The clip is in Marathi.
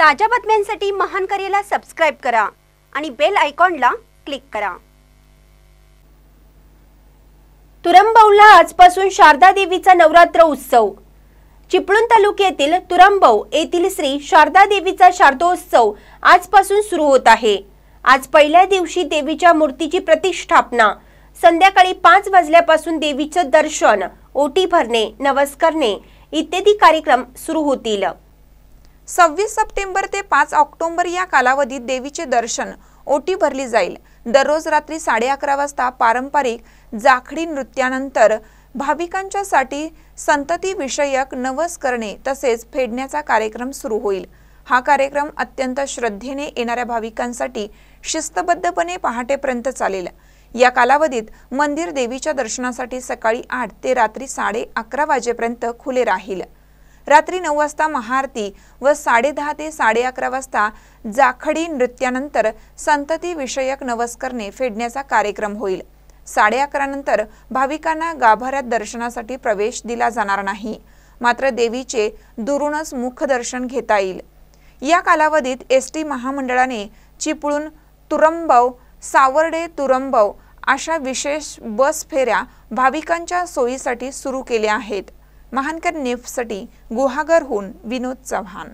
ताज्या बातम्यांसाठी महान करेला सबस्क्राईब करा आणि बेल आयकॉनला क्लिक करा तुरंबवला आजपासून शारदा देवीचा नवरात्र उत्सव चिपळूण तालुक्यातील तुरंबव येथील श्री शारदा देवीचा शारदोत्सव आजपासून सुरू होत आहे आज पहिल्या दिवशी देवीच्या मूर्तीची प्रतिष्ठापना संध्याकाळी पाच वाजल्यापासून देवीचं दर्शन ओटी भरणे नवस करणे इत्यादी कार्यक्रम सुरू होतील सव्वीस सप्टेंबर ते पाच ऑक्टोंबर या कालावधीत देवीचे दर्शन ओटी भरली जाईल दररोज रात्री साडे अकरा वाजता पारंपरिक जाखडी नृत्यानंतर भाविकांच्यासाठी विषयक नवस करणे तसेच फेडण्याचा कार्यक्रम सुरू होईल हा कार्यक्रम अत्यंत श्रद्धेने येणाऱ्या भाविकांसाठी शिस्तबद्धपणे पहाटेपर्यंत चालेल या कालावधीत मंदिर देवीच्या दर्शनासाठी सकाळी आठ ते रात्री साडे अकरा वाजेपर्यंत खुले राहील रात्री नऊ वाजता महाआरती व साडेदहा ते साडे अकरा वाजता जाखडी नृत्यानंतर संतती विषयक नवस्करणे फेडण्याचा कार्यक्रम होईल साडे अकरा नंतर भाविकांना गाभाऱ्यात दर्शनासाठी प्रवेश दिला जाणार नाही मात्र देवीचे दुरूनच मुखदर्शन घेता येईल या कालावधीत एस टी महामंडळाने चिपळूण तुरंबव सावर्डे तुरंबव अशा विशेष बस फेऱ्या भाविकांच्या सोयीसाठी सुरू केल्या आहेत महानकर नेफसाठी गुहागरहून विनोद चव्हाण